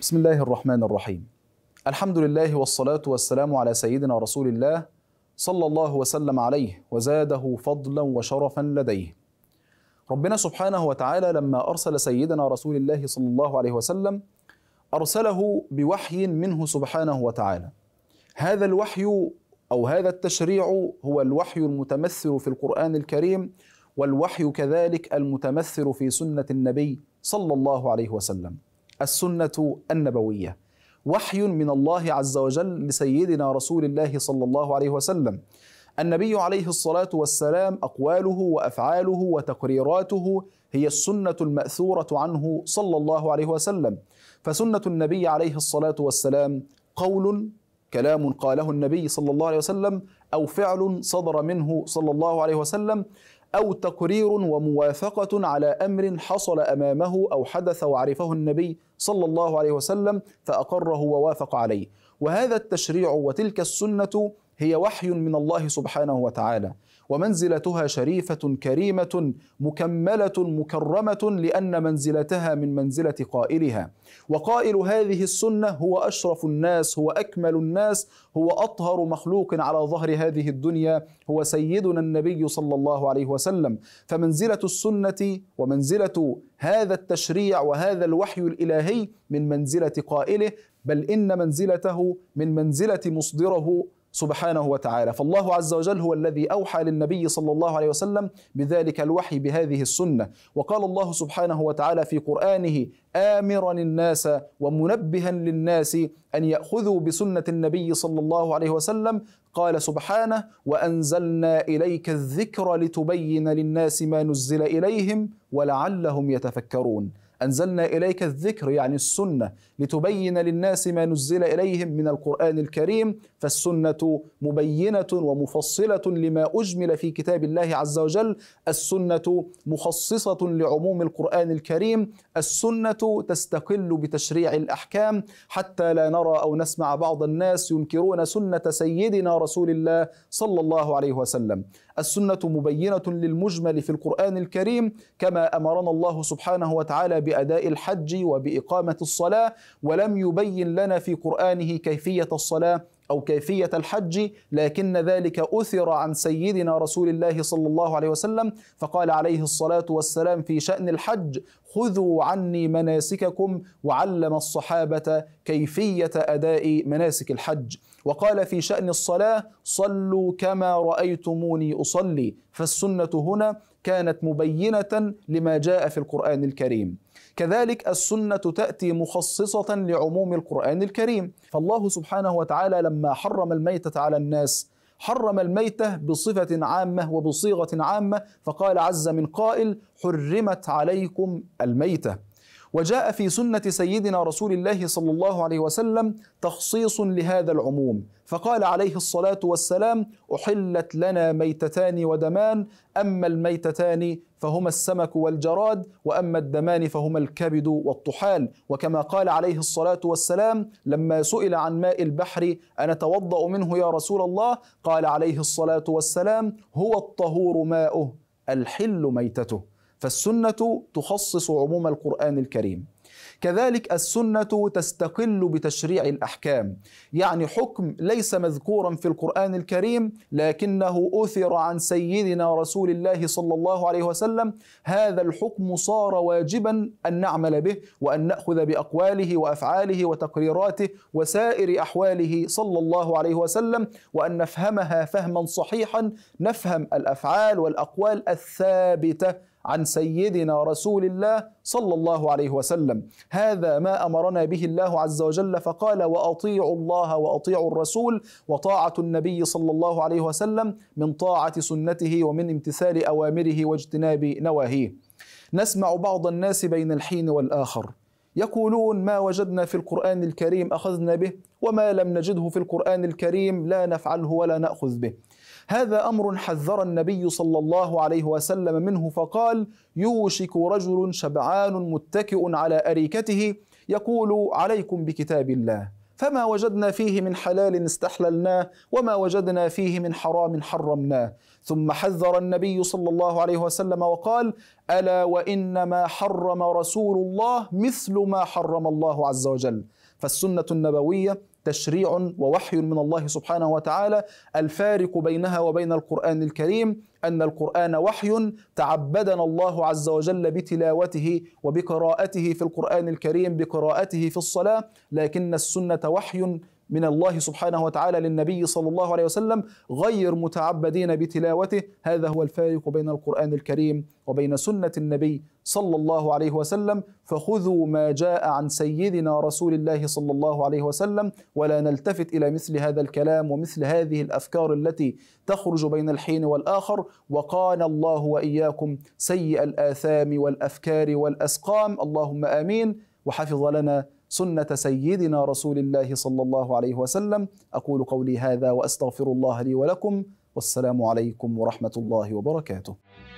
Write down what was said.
بسم الله الرحمن الرحيم الحمد لله والصلاة والسلام على سيدنا رسول الله صلى الله وسلم عليه وزاده فضلا وشرفا لديه ربنا سبحانه وتعالى لما أرسل سيدنا رسول الله صلى الله عليه وسلم أرسله بوحي منه سبحانه وتعالى هذا الوحي أو هذا التشريع هو الوحي المتمثل في القرآن الكريم والوحي كذلك المتمثل في سنة النبي صلى الله عليه وسلم السنة النبوية وحي من الله عز وجل لسيدنا رسول الله صلى الله عليه وسلم النبي عليه الصلاة والسلام أقواله وأفعاله وتقريراته هي السنة المأثورة عنه صلى الله عليه وسلم فسنة النبي عليه الصلاة والسلام قول كلام قاله النبي صلى الله عليه وسلم أو فعل صدر منه صلى الله عليه وسلم أو تقرير وموافقة على أمر حصل أمامه أو حدث وعرفه النبي صلى الله عليه وسلم فأقره ووافق عليه وهذا التشريع وتلك السنة هي وحي من الله سبحانه وتعالى ومنزلتها شريفه كريمه مكمله مكرمه لان منزلتها من منزله قائلها وقائل هذه السنه هو اشرف الناس هو اكمل الناس هو اطهر مخلوق على ظهر هذه الدنيا هو سيدنا النبي صلى الله عليه وسلم فمنزله السنه ومنزله هذا التشريع وهذا الوحي الالهي من منزله قائله بل ان منزلته من منزله مصدره سبحانه وتعالى فالله عز وجل هو الذي أوحى للنبي صلى الله عليه وسلم بذلك الوحي بهذه السنة وقال الله سبحانه وتعالى في قرآنه آمرا الناس ومنبها للناس أن يأخذوا بسنة النبي صلى الله عليه وسلم قال سبحانه وأنزلنا إليك الذكر لتبين للناس ما نزل إليهم ولعلهم يتفكرون أنزلنا إليك الذكر يعني السنة لتبين للناس ما نزل إليهم من القرآن الكريم فالسنة مبينة ومفصلة لما أجمل في كتاب الله عز وجل السنة مخصصة لعموم القرآن الكريم السنة تستقل بتشريع الأحكام حتى لا نرى أو نسمع بعض الناس ينكرون سنة سيدنا رسول الله صلى الله عليه وسلم السنة مبينة للمجمل في القرآن الكريم كما أمرنا الله سبحانه وتعالى بأداء الحج وبإقامة الصلاة ولم يبين لنا في قرآنه كيفية الصلاة أو كيفية الحج لكن ذلك أثر عن سيدنا رسول الله صلى الله عليه وسلم فقال عليه الصلاة والسلام في شأن الحج خذوا عني مناسككم وعلم الصحابة كيفية أداء مناسك الحج وقال في شأن الصلاة صلوا كما رأيتموني أصلي فالسنة هنا كانت مبينة لما جاء في القرآن الكريم كذلك السنة تأتي مخصصة لعموم القرآن الكريم فالله سبحانه وتعالى لما حرم الميتة على الناس حرم الميتة بصفة عامة وبصيغة عامة فقال عز من قائل حرمت عليكم الميتة وجاء في سنة سيدنا رسول الله صلى الله عليه وسلم تخصيص لهذا العموم فقال عليه الصلاة والسلام أحلت لنا ميتتان ودمان أما الميتتان فهما السمك والجراد وأما الدمان فهما الكبد والطحال وكما قال عليه الصلاة والسلام لما سئل عن ماء البحر أنتوضأ منه يا رسول الله قال عليه الصلاة والسلام هو الطهور ماؤه الحل ميتته فالسنة تخصص عموم القرآن الكريم كذلك السنة تستقل بتشريع الأحكام يعني حكم ليس مذكورا في القرآن الكريم لكنه أثر عن سيدنا رسول الله صلى الله عليه وسلم هذا الحكم صار واجبا أن نعمل به وأن نأخذ بأقواله وأفعاله وتقريراته وسائر أحواله صلى الله عليه وسلم وأن نفهمها فهما صحيحا نفهم الأفعال والأقوال الثابتة عن سيدنا رسول الله صلى الله عليه وسلم هذا ما امرنا به الله عز وجل فقال واطيعوا الله واطيعوا الرسول وطاعه النبي صلى الله عليه وسلم من طاعه سنته ومن امتثال اوامره واجتناب نواهيه نسمع بعض الناس بين الحين والاخر يقولون ما وجدنا في القران الكريم اخذنا به وما لم نجده في القران الكريم لا نفعله ولا ناخذ به هذا امر حذر النبي صلى الله عليه وسلم منه فقال يوشك رجل شبعان متكئ على اريكته يقول عليكم بكتاب الله فما وجدنا فيه من حلال استحللناه وما وجدنا فيه من حرام حرمناه ثم حذر النبي صلى الله عليه وسلم وقال الا وانما حرم رسول الله مثل ما حرم الله عز وجل فالسنه النبويه تشريع ووحي من الله سبحانه وتعالى الفارق بينها وبين القرآن الكريم أن القرآن وحي تعبدنا الله عز وجل بتلاوته وبقراءته في القرآن الكريم بقراءته في الصلاة لكن السنة وحي من الله سبحانه وتعالى للنبي صلى الله عليه وسلم غير متعبدين بتلاوته هذا هو الفارق بين القرآن الكريم وبين سنة النبي صلى الله عليه وسلم فخذوا ما جاء عن سيدنا رسول الله صلى الله عليه وسلم ولا نلتفت الى مثل هذا الكلام ومثل هذه الافكار التي تخرج بين الحين والاخر وقانا الله واياكم سيء الاثام والافكار والاسقام اللهم امين وحفظ لنا سنة سيدنا رسول الله صلى الله عليه وسلم أقول قولي هذا وأستغفر الله لي ولكم والسلام عليكم ورحمة الله وبركاته